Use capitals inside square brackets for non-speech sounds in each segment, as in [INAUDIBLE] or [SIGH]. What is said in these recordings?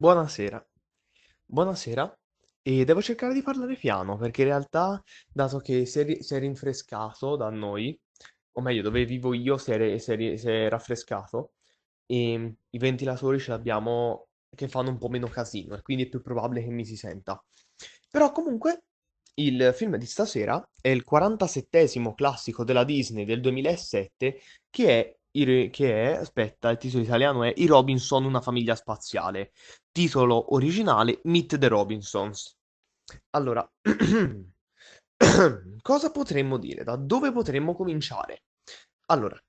Buonasera. Buonasera, e devo cercare di parlare piano perché in realtà, dato che si è, rinfrescato da noi, o meglio, dove vivo io si è, re- raffrescato, e ehm, i ventilatori ce l'abbiamo che fanno un po' meno casino, e quindi è più probabile che mi si senta. Però comunque, il film di stasera è il 47esimo classico della Disney del 2007, che è che è, aspetta, il titolo italiano è I Robinson, una famiglia spaziale. Titolo originale Meet the Robinsons. Allora, [CLEARS THROAT] cosa potremmo dire? Da dove potremmo cominciare? Allora,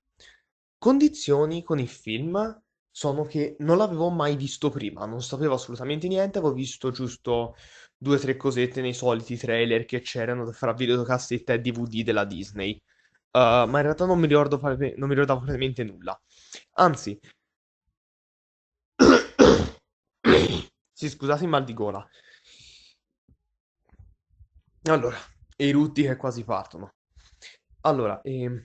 condizioni con il film sono che non l'avevo mai visto prima, non sapevo assolutamente niente, avevo visto giusto due o tre cosette nei soliti trailer che c'erano fra videocassetta e DVD della Disney. Uh, ma in realtà non mi ricordo fare, non mi ricordavo praticamente nulla. Anzi, [COUGHS] sì, scusate il mal di gola. Allora, e i rutti che quasi partono. Allora, ehm,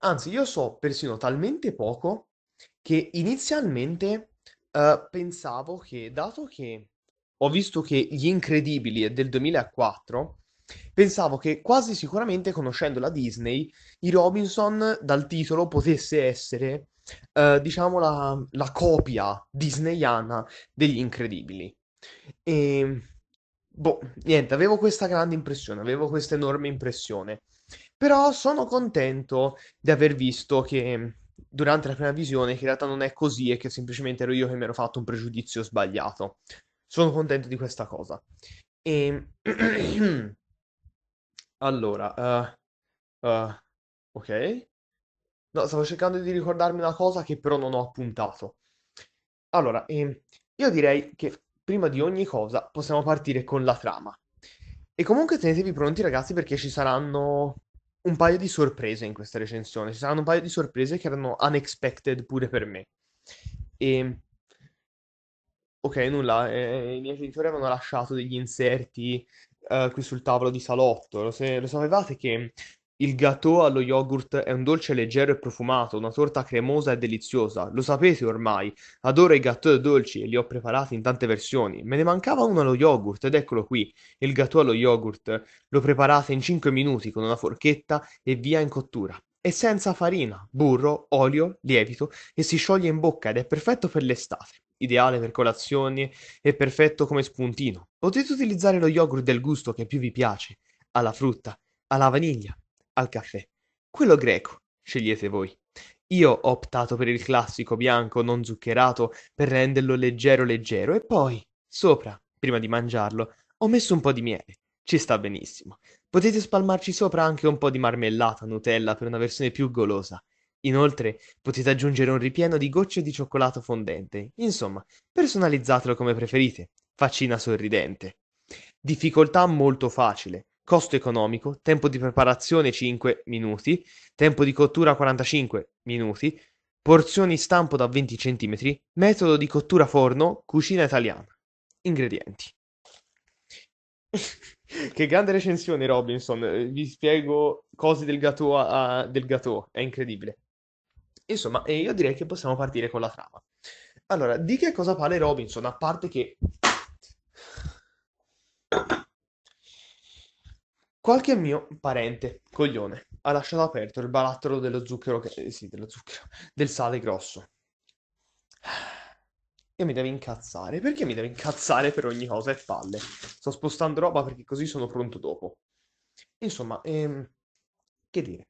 anzi, io so persino talmente poco che inizialmente eh, pensavo che, dato che ho visto che Gli Incredibili è del 2004 Pensavo che quasi sicuramente, conoscendo la Disney, i Robinson dal titolo potesse essere, eh, diciamo, la, la copia disneyana degli Incredibili. E ehm, boh, niente, avevo questa grande impressione, avevo questa enorme impressione. Però sono contento di aver visto che durante la prima visione che in realtà non è così e che semplicemente ero io che mi ero fatto un pregiudizio sbagliato. Sono contento di questa cosa. E ehm, [CLEARS THROAT] Allora, eh, eh, ok. No, stavo cercando di ricordarmi una cosa che però non ho appuntato. Allora, ehm, io direi che prima di ogni cosa possiamo partire con la trama. E comunque tenetevi pronti ragazzi perché ci saranno un paio di sorprese in questa recensione. Ci saranno un paio di sorprese che erano unexpected pure per me. E... Ehm, ok, nulla, eh, i miei genitori avevano lasciato degli inserti eh, qui sul tavolo di salotto. Lo, se- lo sapevate che il gâteau allo yogurt è un dolce leggero e profumato, una torta cremosa e deliziosa. Lo sapete ormai, adoro i gâteau dolci e li ho preparati in tante versioni. Me ne mancava uno allo yogurt ed eccolo qui, il gâteau allo yogurt. Lo preparate in 5 minuti con una forchetta e via in cottura. È senza farina, burro, olio, lievito e si scioglie in bocca ed è perfetto per l'estate ideale per colazioni e perfetto come spuntino. Potete utilizzare lo yogurt del gusto che più vi piace, alla frutta, alla vaniglia, al caffè. Quello greco, scegliete voi. Io ho optato per il classico bianco non zuccherato per renderlo leggero leggero e poi, sopra, prima di mangiarlo, ho messo un po' di miele. Ci sta benissimo. Potete spalmarci sopra anche un po' di marmellata Nutella per una versione più golosa. Inoltre potete aggiungere un ripieno di gocce di cioccolato fondente, insomma, personalizzatelo come preferite. Faccina sorridente. Difficoltà molto facile, costo economico, tempo di preparazione 5 minuti, tempo di cottura 45 minuti, porzioni stampo da 20 cm, metodo di cottura forno, cucina italiana. Ingredienti. [LAUGHS] che grande recensione, Robinson. Vi spiego cose del gato. del gateau. È incredibile. Insomma, io direi che possiamo partire con la trama. Allora, di che cosa parla Robinson? A parte che... Qualche mio parente, coglione, ha lasciato aperto il barattolo dello zucchero, che... Eh, sì, dello zucchero, del sale grosso. Io mi devo incazzare. Perché mi devo incazzare per ogni cosa e palle? Sto spostando roba perché così sono pronto dopo. Insomma, ehm, che dire.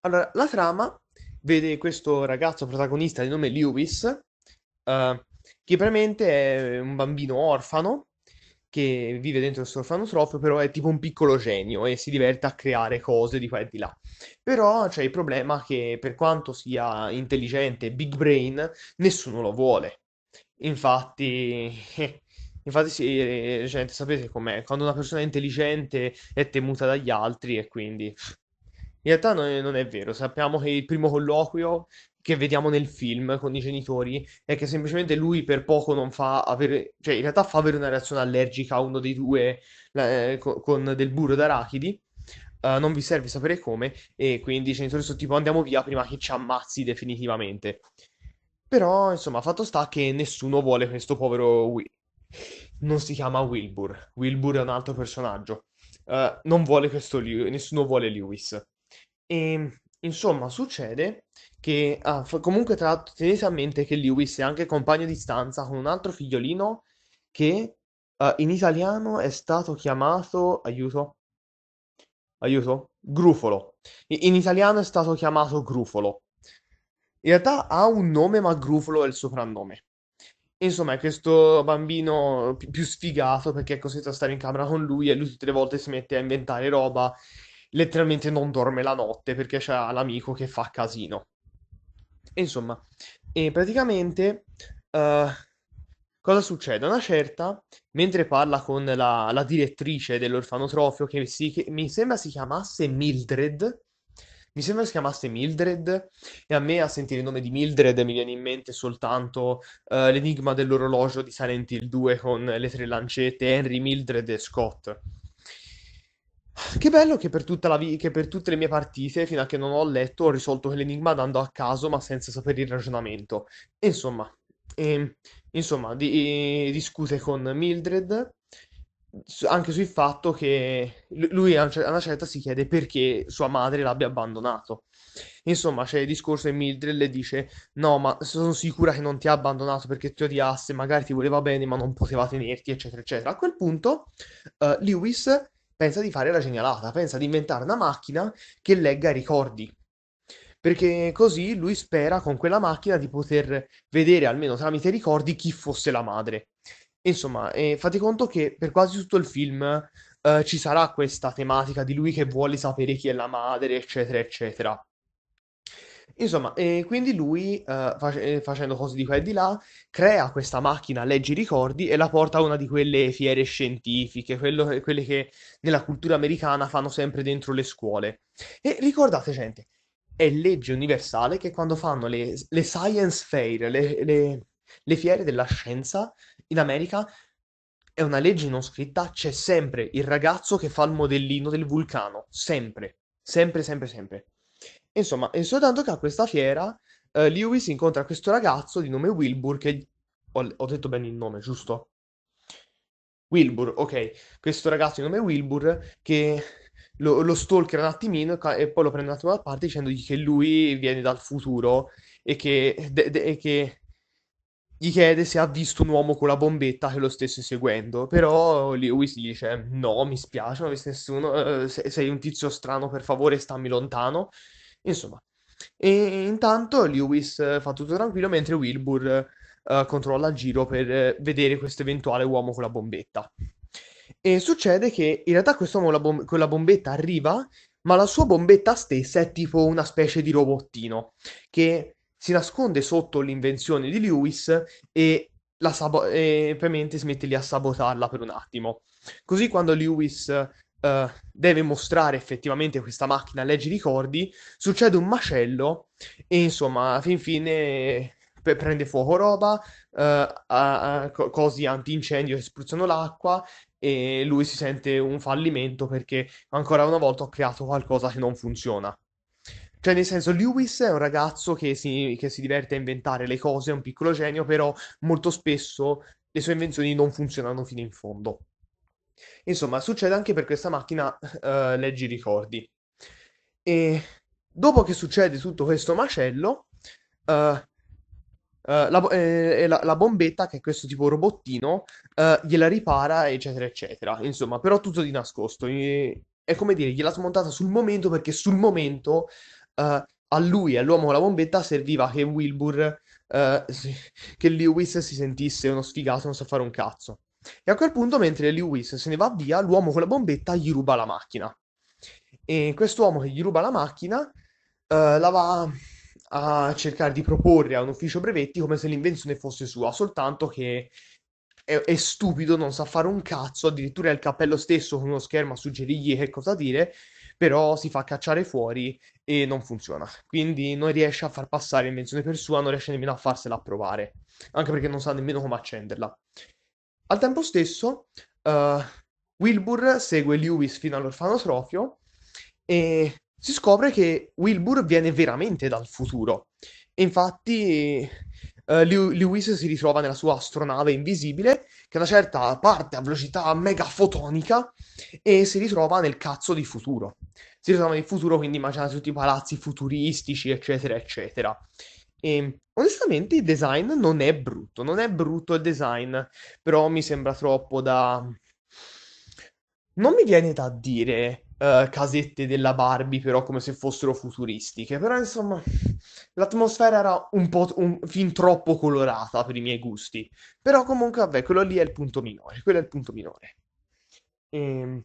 Allora, la trama vede questo ragazzo protagonista di nome Lewis, uh, che praticamente è un bambino orfano che vive dentro questo orfanotrofio, però è tipo un piccolo genio e si diverte a creare cose di qua e di là. Però c'è il problema che per quanto sia intelligente, big brain, nessuno lo vuole. Infatti, [LAUGHS] infatti sì, eh, gente, sapete com'è, quando una persona è intelligente è temuta dagli altri e quindi in realtà non è, non è vero, sappiamo che il primo colloquio che vediamo nel film con i genitori è che semplicemente lui per poco non fa avere, cioè in realtà fa avere una reazione allergica a uno dei due eh, con, con, del burro d'arachidi. Uh, non vi serve sapere come, e quindi i genitori sono tipo andiamo via prima che ci ammazzi definitivamente. Però, insomma, fatto sta che nessuno vuole questo povero Will. Non si chiama Wilbur. Wilbur è un altro personaggio. Uh, non vuole questo nessuno vuole Lewis. Ehm, insomma, succede che ah, comunque tra l'altro tenete a mente che Lewis è anche compagno di stanza con un altro figliolino che eh, in italiano è stato chiamato, aiuto, aiuto, Grufolo. In italiano è stato chiamato Grufolo. In realtà ha un nome, ma Grufolo è il soprannome. Insomma, è questo bambino più sfigato perché è costretto a stare in camera con lui e lui tutte le volte si mette a inventare roba letteralmente non dorme la notte perché c'è l'amico che fa casino. E insomma, e praticamente uh, cosa succede? Una certa, mentre parla con la, la direttrice dell'orfanotrofio, che, si, che mi sembra si chiamasse Mildred, mi sembra si chiamasse Mildred e a me a sentire il nome di Mildred mi viene in mente soltanto uh, l'enigma dell'orologio di Silent Hill 2 con le tre lancette Henry, Mildred e Scott che bello che per, tutta la vi- che per, tutte le mie partite, fino a che non ho letto, ho risolto quell'enigma andando a caso, ma senza sapere il ragionamento. E insomma, e, ehm, insomma di- eh, discute con Mildred anche sul fatto che lui a una certa si chiede perché sua madre l'abbia abbandonato. Insomma, c'è il discorso e Mildred le dice: No, ma sono sicura che non ti ha abbandonato perché ti odiasse, magari ti voleva bene, ma non poteva tenerti, eccetera, eccetera. A quel punto, uh, Lewis pensa di fare la genialata, pensa di inventare una macchina che legga i ricordi. Perché così lui spera con quella macchina di poter vedere almeno tramite i ricordi chi fosse la madre. Insomma, eh, fate conto che per quasi tutto il film eh, ci sarà questa tematica di lui che vuole sapere chi è la madre, eccetera, eccetera. Insomma, e quindi lui, eh, face- eh, facendo cose di qua e di là, crea questa macchina, leggi i ricordi e la porta a una di quelle fiere scientifiche, quello- quelle che nella cultura americana fanno sempre dentro le scuole. E ricordate, gente, è legge universale che quando fanno le, le science fair, le, le- le fiere della scienza in America, è una legge non scritta, c'è sempre il ragazzo che fa il modellino del vulcano, sempre, sempre, sempre, sempre. Insomma, è soltanto che a questa fiera eh, Lewis incontra questo ragazzo di nome Wilbur che... Ho, ho detto bene il nome, giusto? Wilbur, ok. Questo ragazzo di nome Wilbur che lo, lo stalker un attimino e poi lo prende un attimo da parte dicendogli che lui viene dal futuro e che, de, de, e che, gli chiede se ha visto un uomo con la bombetta che lo stesse seguendo. Però Lewis gli dice: No, mi spiace, non ho visto nessuno. Eh, sei un tizio strano, per favore, stammi lontano. Insomma, e intanto Lewis eh, fa tutto tranquillo mentre Wilbur uh, controlla il giro per uh, vedere questo eventuale uomo con la bombetta. E succede che in realtà questo uomo bom- con la bombetta arriva, ma la sua bombetta stessa è tipo una specie di robottino che si nasconde sotto l'invenzione di Lewis e, la sabo- e ovviamente smette mette lì a sabotarla per un attimo. Così quando Lewis eh, deve mostrare effettivamente questa macchina a legge di succede un macello e insomma, fin fine prende fuoco roba, uh, a- a- cosi antincendio che spruzzano l'acqua e lui si sente un fallimento perché ancora una volta ho creato qualcosa che non funziona. Cioè, nel senso, Lewis è un ragazzo che si, che si diverte a inventare le cose, è un piccolo genio, però molto spesso le sue invenzioni non funzionano fino in fondo. Insomma, succede anche per questa macchina eh, leggi ricordi. E dopo che succede tutto questo macello, eh, Uh, la, eh, la, la, bombetta, che è questo tipo robottino, uh, gliela ripara, eccetera, eccetera. Insomma, però tutto di nascosto. E, è come dire, gliela smontata sul momento perché sul momento uh, a lui, all'uomo con la bombetta, serviva che Wilbur, che Lewis si sentisse uno sfigato, non sa fare un cazzo. E a quel punto, mentre Lewis se ne va via, l'uomo con la bombetta gli ruba la macchina. E quest'uomo che gli ruba la macchina eh, la va a cercare di proporre a un ufficio brevetti come se l'invenzione fosse sua, soltanto che è, è stupido, non sa fare un cazzo, addirittura è il cappello stesso con uno schermo a suggerirgli che cosa dire, però si fa cacciare fuori e non funziona. Quindi non riesce a far passare l'invenzione per sua, non riesce nemmeno a farsela approvare, anche perché non sa nemmeno come accenderla. Al tempo stesso, eh, Wilbur segue Lewis fino all'orfanotrofio e si scopre che Wilbur viene veramente dal futuro. infatti Uh, Lewis si ritrova nella sua astronave invisibile che a una certa parte a velocità mega fotonica e si ritrova nel cazzo di futuro. Si ritrova nel futuro, quindi immaginate tutti i palazzi futuristici, eccetera, eccetera. E ehm, onestamente il design non è brutto, non è brutto il design, però mi sembra troppo da... Non mi viene da dire uh, casette della Barbie, però come se fossero futuristiche, però insomma l'atmosfera era un po' un, fin troppo colorata per i miei gusti, però comunque vabbè, quello lì è il punto minore, quello è il punto minore. E... Ehm,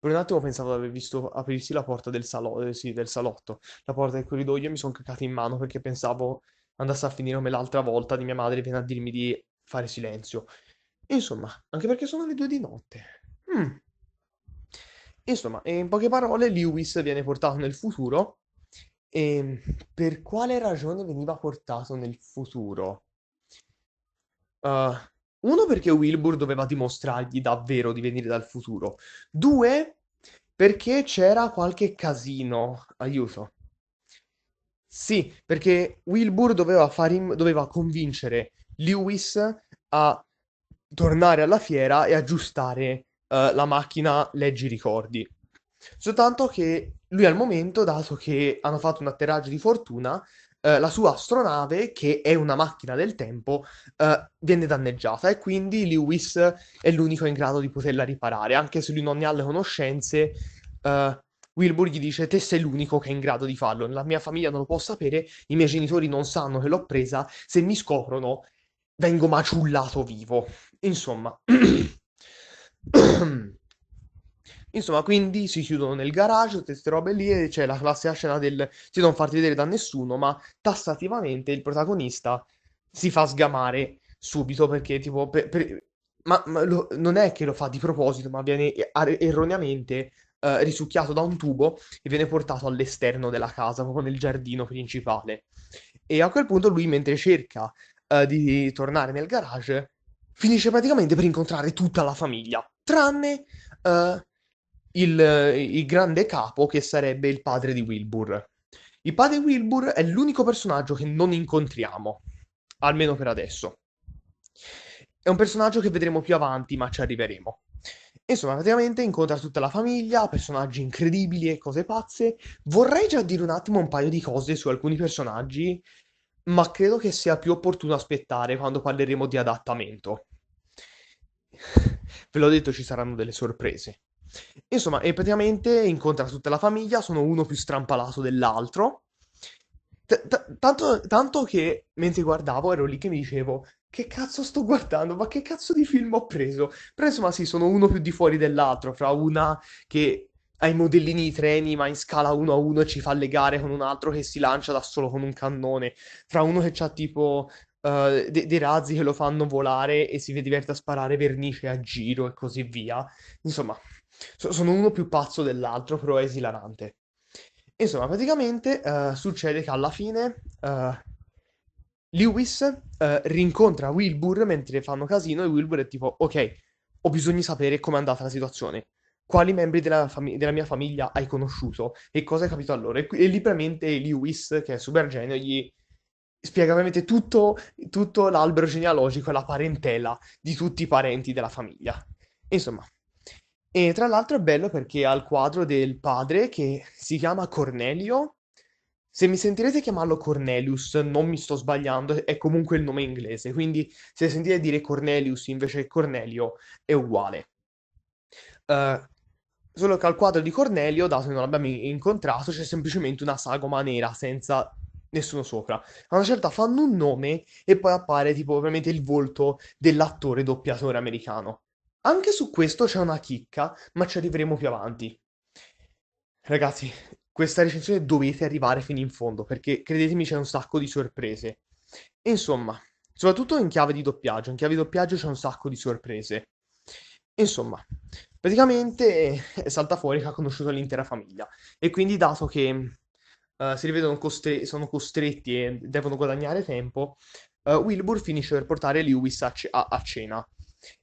per un attimo pensavo di aver visto aprirsi la porta del, salo- eh, sì, del salotto, la porta del corridoio mi sono cacato in mano perché pensavo andasse a finire come l'altra volta di mia madre viene a dirmi di fare silenzio. Insomma, anche perché sono le due di notte. Mm. Insomma, in poche parole, Lewis viene portato nel futuro. E ehm, per quale ragione veniva portato nel futuro? Uh, uno, perché Wilbur doveva dimostrargli davvero di venire dal futuro. Due, perché c'era qualche casino. Aiuto. Sì, perché Wilbur doveva, far doveva convincere Lewis a tornare alla fiera e aggiustare uh, la macchina leggi ricordi. Soltanto che lui al momento, dato che hanno fatto un atterraggio di fortuna, eh, la sua astronave, che è una macchina del tempo, eh, viene danneggiata e quindi Lewis è l'unico in grado di poterla riparare, anche se lui non ne ha le conoscenze. Eh, Wilbur gli dice: Te sei l'unico che è in grado di farlo. La mia famiglia non lo può sapere, i miei genitori non sanno che l'ho presa. Se mi scoprono, vengo maciullato vivo. Insomma. [CLEARS THROAT] [CLEARS THROAT] Insomma, quindi si chiudono nel garage, tutte queste robe lì, e c'è la classica scena del si non farti vedere da nessuno, ma tassativamente il protagonista si fa sgamare subito perché tipo... per- per- ma, ma lo- non è che lo fa di proposito, ma viene er- erroneamente eh, risucchiato da un tubo e viene portato all'esterno della casa, proprio nel giardino principale. E a quel punto lui, mentre cerca eh, di tornare nel garage, finisce praticamente per incontrare tutta la famiglia, tranne eh, il, il grande capo che sarebbe il padre di Wilbur. Il padre Wilbur è l'unico personaggio che non incontriamo, almeno per adesso. È un personaggio che vedremo più avanti, ma ci arriveremo. Insomma, praticamente incontra tutta la famiglia, personaggi incredibili e cose pazze. Vorrei già dire un attimo un paio di cose su alcuni personaggi, ma credo che sia più opportuno aspettare quando parleremo di adattamento. [LAUGHS] Ve l'ho detto, ci saranno delle sorprese. Insomma, e praticamente incontra tutta la famiglia, sono uno più strampalato dell'altro. tanto, che mentre guardavo ero lì che mi dicevo che cazzo sto guardando? Ma che cazzo di film ho preso? Però insomma sì, sono uno più di fuori dell'altro, fra una che ha i modellini di treni ma in scala uno a uno e ci fa legare con un altro che si lancia da solo con un cannone, fra uno che ha tipo uh, de- dei razzi che lo fanno volare e si diverte a sparare vernice a giro e così via. Insomma, So- sono uno più pazzo dell'altro, però è esilarante. Insomma, praticamente eh, succede che alla fine eh, Lewis eh, rincontra Wilbur mentre fanno casino e Wilbur è tipo, ok, ho bisogno di sapere com'è andata la situazione. Quali membri della, fam- della mia famiglia hai conosciuto e cosa hai capito a loro? E, e liberamente Lewis, che è super genio, gli spiega veramente tutto, tutto l'albero genealogico e la parentela di tutti i parenti della famiglia. Insomma, e tra l'altro è bello perché ha il quadro del padre che si chiama Cornelio. Se mi sentirete chiamarlo Cornelius, non mi sto sbagliando, è comunque il nome inglese, quindi se sentite dire Cornelius invece che Cornelio è uguale. Uh, solo che al quadro di Cornelio, dato che non l'abbiamo incontrato, c'è semplicemente una sagoma nera senza nessuno sopra. A una certa fanno un nome e poi appare tipo veramente il volto dell'attore doppiatore americano. Anche su questo c'è una chicca, ma ci arriveremo più avanti. Ragazzi, questa recensione dovete arrivare fino in fondo, perché credetemi c'è un sacco di sorprese. insomma, soprattutto in chiave di doppiaggio, in chiave di doppiaggio c'è un sacco di sorprese. Insomma, praticamente eh, salta fuori che ha conosciuto l'intera famiglia e quindi dato che uh, si rivedono costre- sono costretti e devono guadagnare tempo, uh, Wilbur finisce per portare Lewis a, c- a-, a cena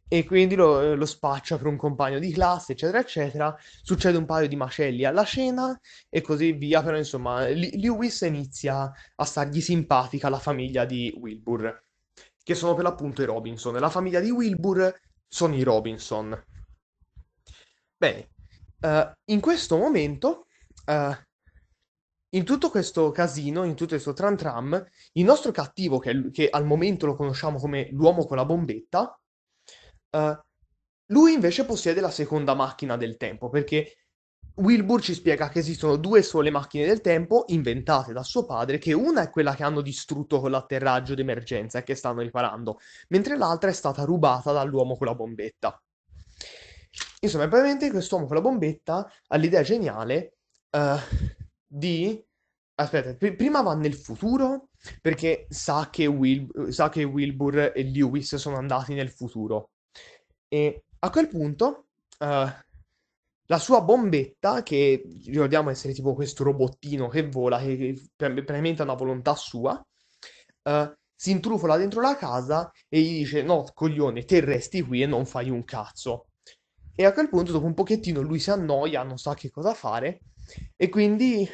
e quindi lo, eh, lo, spaccia per un compagno di classe, eccetera, eccetera. Succede un paio di macelli alla scena e così via, però insomma, Lewis inizia a stargli simpatica la famiglia di Wilbur, che sono per l'appunto i Robinson. E La famiglia di Wilbur sono i Robinson. Bene, uh, in questo momento, uh, in tutto questo casino, in tutto questo tram tram, il nostro cattivo, che, che al momento lo conosciamo come l'uomo con la bombetta, eh, lui invece possiede la seconda macchina del tempo, perché Wilbur ci spiega che esistono due sole macchine del tempo inventate da suo padre, che una è quella che hanno distrutto con l'atterraggio d'emergenza e che stanno riparando, mentre l'altra è stata rubata dall'uomo con la bombetta. Insomma, probabilmente quest'uomo con la bombetta ha l'idea geniale uh, di... Aspetta, pr- prima va nel futuro perché sa che, Wil- sa che Wilbur e Lewis sono andati nel futuro e a quel punto, eh, la sua bombetta, che ricordiamo essere tipo questo robottino che vola, che, che ha una volontà sua, eh, si intrufola dentro la casa e gli dice: No, coglione, te resti qui e non fai un cazzo. E a quel punto, dopo un pochettino, lui si annoia, non sa che cosa fare, e quindi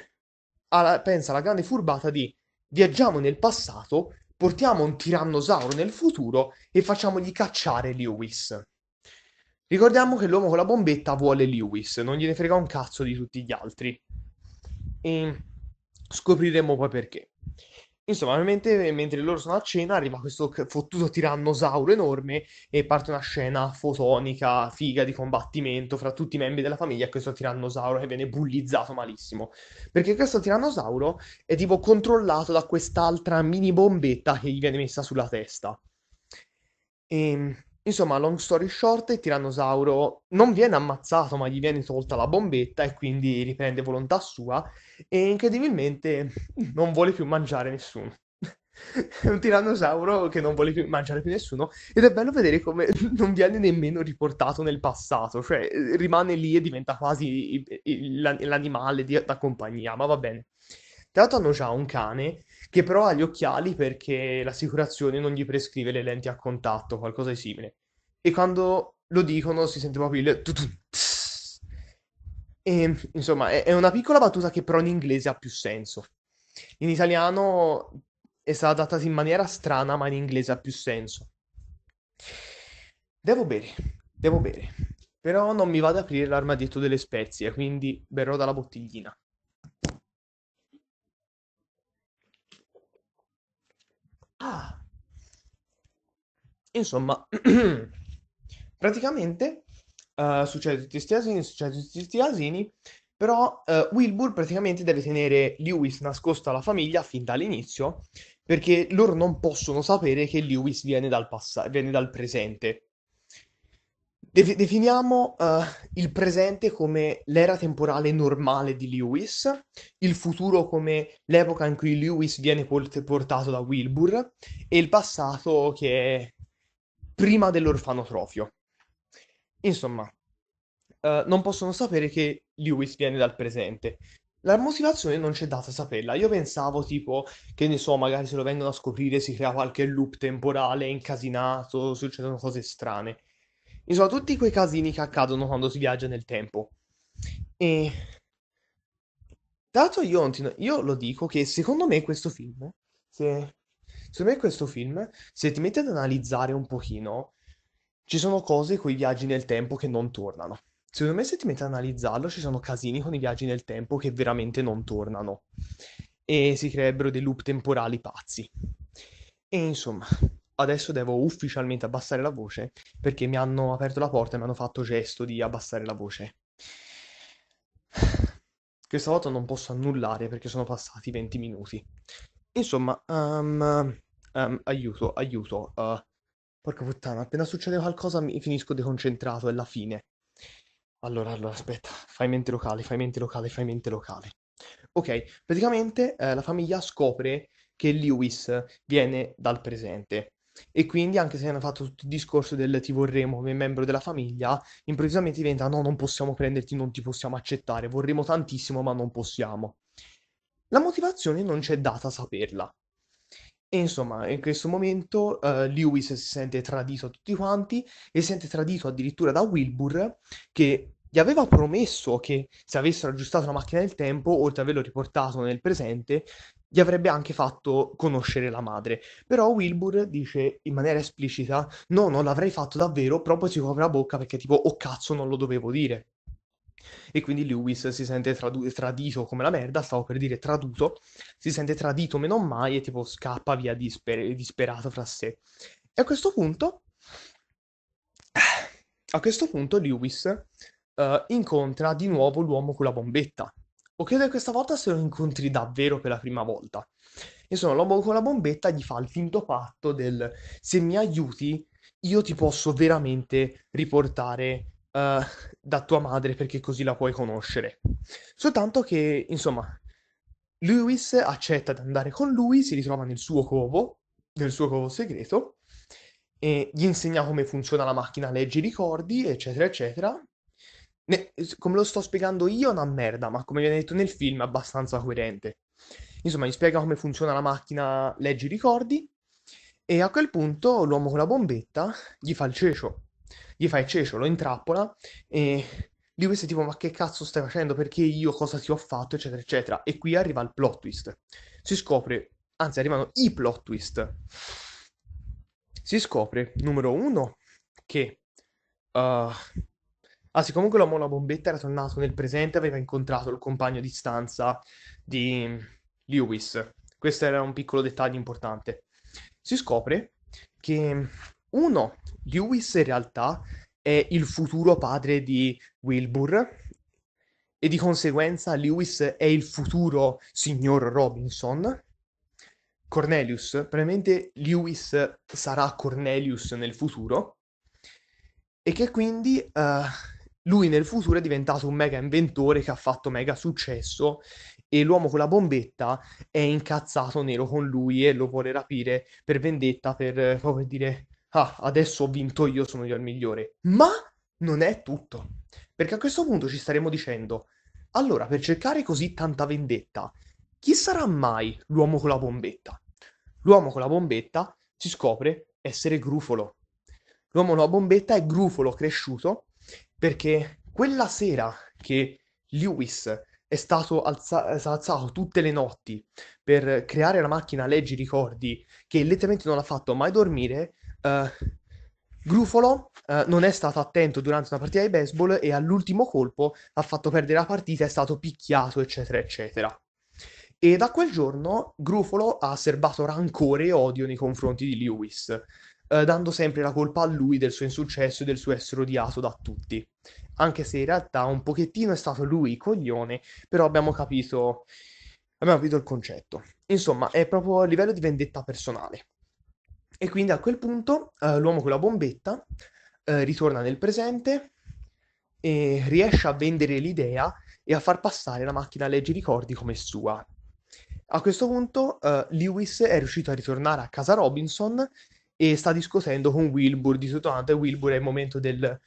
alla, pensa alla grande furbata di viaggiamo nel passato, portiamo un tirannosauro nel futuro e facciamogli cacciare Lewis. Ricordiamo che l'uomo con la bombetta vuole Lewis, non gliene frega un cazzo di tutti gli altri. E scopriremo poi perché. Insomma, ovviamente, mentre loro sono a cena, arriva questo fottuto tirannosauro enorme e parte una scena fotonica, figa, di combattimento fra tutti i membri della famiglia e questo tirannosauro che viene bullizzato malissimo. Perché questo tirannosauro è tipo controllato da quest'altra mini bombetta che gli viene messa sulla testa. E ehm, Insomma, long story short, il tirannosauro non viene ammazzato, ma gli viene tolta la bombetta e quindi riprende volontà sua e incredibilmente [LAUGHS] non vuole più mangiare nessuno. [LAUGHS] È un tirannosauro che non vuole più mangiare più nessuno ed è bello vedere come [LAUGHS] non viene nemmeno riportato nel passato, cioè eh, rimane lì e diventa quasi l'animale da compagnia, ma va bene. Tra l'altro hanno già un cane che però ha gli occhiali perché l'assicurazione non gli prescrive le lenti a contatto, qualcosa di simile e quando lo dicono si sente proprio il... E, insomma, è una piccola battuta che però in inglese ha più senso. In italiano è stata adattata in maniera strana, ma in inglese ha più senso. Devo bere, devo bere. Però non mi vado ad aprire l'armadietto delle spezie, quindi berrò dalla bottiglina. Ah. Insomma, [CLEARS THROAT] Praticamente uh, succede tutti questi asini, succede tutti questi asini, però uh, Wilbur praticamente deve tenere Lewis nascosto alla famiglia fin dall'inizio, perché loro non possono sapere che Lewis viene dal, pass- viene dal presente. De- definiamo uh, il presente come l'era temporale normale di Lewis, il futuro come l'epoca in cui Lewis viene port- portato da Wilbur e il passato che è prima dell'orfanotrofio. Insomma, eh, non possono sapere che Lewis viene dal presente. La motivazione non c'è data a saperla. Io pensavo tipo che ne so, magari se lo vengono a scoprire si crea qualche loop temporale incasinato, succedono cose strane. Insomma, tutti quei casini che accadono quando si viaggia nel tempo. E dato Iontin, io lo dico che secondo me questo film, se... secondo me questo film, se ti metti ad analizzare un pochino, ci sono cose con i viaggi nel tempo che non tornano. Secondo me, se ti metti ad analizzarlo, ci sono casini con i viaggi nel tempo che veramente non tornano e si creerebbero dei loop temporali pazzi. E insomma, adesso devo ufficialmente abbassare la voce perché mi hanno aperto la porta e mi hanno fatto gesto di abbassare la voce. Questa volta non posso annullare perché sono passati 20 minuti. Insomma, um, um, aiuto, aiuto. Uh, Porca puttana, appena succede qualcosa mi finisco deconcentrato, è la fine. Allora, allora, aspetta, fai mente locale, fai mente locale, fai mente locale. Ok, praticamente eh, la famiglia scopre che Lewis viene dal presente. E quindi, anche se hanno fatto tutto il discorso del ti vorremmo come membro della famiglia, improvvisamente diventa no, non possiamo prenderti, non ti possiamo accettare, vorremmo tantissimo, ma non possiamo. La motivazione non c'è data a saperla. E insomma, in questo momento eh, Lewis si sente tradito a tutti quanti e si sente tradito addirittura da Wilbur che gli aveva promesso che se avessero aggiustato la macchina del tempo, oltre ad averlo riportato nel presente, gli avrebbe anche fatto conoscere la madre. Però Wilbur dice in maniera esplicita: No, non l'avrei fatto davvero, proprio si copre la bocca perché tipo, oh cazzo, non lo dovevo dire. E quindi Lewis si sente tradu- tradito come la merda, stavo per dire traduto, si sente tradito meno mai e tipo scappa via disper- disperato fra sé. E a questo punto, a questo punto Lewis uh, incontra di nuovo l'uomo con la bombetta. O credo che questa volta se lo incontri davvero per la prima volta. Insomma, l'uomo con la bombetta gli fa il finto patto del se mi aiuti io ti posso veramente riportare uh, da tua madre perché così la puoi conoscere. Soltanto che, insomma, Lewis accetta di andare con lui, si ritrova nel suo covo, nel suo covo segreto, e gli insegna come funziona la macchina, legge i ricordi, eccetera, eccetera. Ne, come lo sto spiegando io è una merda, ma come viene detto nel film è abbastanza coerente. Insomma, gli spiega come funziona la macchina, legge i ricordi, e a quel punto l'uomo con la bombetta gli fa il cecio gli fa il cecio, lo intrappola e di questo tipo ma che cazzo stai facendo, perché io cosa ti ho fatto, eccetera, eccetera. E qui arriva il plot twist. Si scopre, anzi arrivano i plot twist. Si scopre, numero uno, che... Uh, Ah sì, comunque l'uomo alla bombetta era tornato nel presente, aveva incontrato il compagno di stanza di Lewis. Questo era un piccolo dettaglio importante. Si scopre che uno Lewis in realtà è il futuro padre di Wilbur e di conseguenza Lewis è il futuro signor Robinson. Cornelius, probabilmente Lewis sarà Cornelius nel futuro e che quindi uh, lui nel futuro è diventato un mega inventore che ha fatto mega successo e l'uomo con la bombetta è incazzato nero con lui e lo vuole rapire per vendetta, per, per dire ah, adesso ho vinto io, sono io il migliore. Ma non è tutto. Perché a questo punto ci staremo dicendo, allora, per cercare così tanta vendetta, chi sarà mai l'uomo con la bombetta? L'uomo con la bombetta si scopre essere grufolo. L'uomo con la bombetta è grufolo cresciuto perché quella sera che Lewis è stato alza- alzato tutte le notti per creare la macchina leggi ricordi che letteralmente non ha fatto mai dormire, Uh, Grufolo uh, non è stato attento durante una partita di baseball e all'ultimo colpo ha fatto perdere la partita, è stato picchiato, eccetera, eccetera. E da quel giorno Grufolo ha serbato rancore e odio nei confronti di Lewis, eh, dando sempre la colpa a lui del suo insuccesso e del suo essere odiato da tutti. Anche se in realtà un pochettino è stato lui il coglione, però abbiamo capito, abbiamo capito il concetto. Insomma, è proprio a livello di vendetta personale. E quindi a quel punto eh, l'uomo con la bombetta eh, ritorna nel presente e riesce a vendere l'idea e a far passare la macchina a legge ricordi come sua. A questo punto eh, Lewis è riuscito a ritornare a casa Robinson e sta discutendo con Wilbur di tutto quanto e Wilbur è il momento del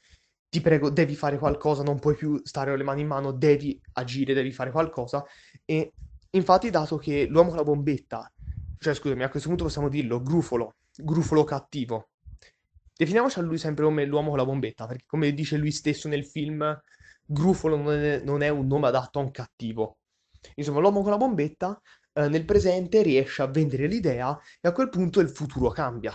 ti prego, devi fare qualcosa, non puoi più stare con le mani in mano, devi agire, devi fare qualcosa. E infatti, dato che l'uomo con la bombetta, cioè scusami, a questo punto possiamo dirlo, Grufolo, grufolo cattivo. Definiamoci a lui sempre come l'uomo con la bombetta, perché come dice lui stesso nel film, grufolo non è, non è un nome adatto a un cattivo. Insomma, l'uomo con la bombetta eh, nel presente riesce a vendere l'idea e a quel punto il futuro cambia.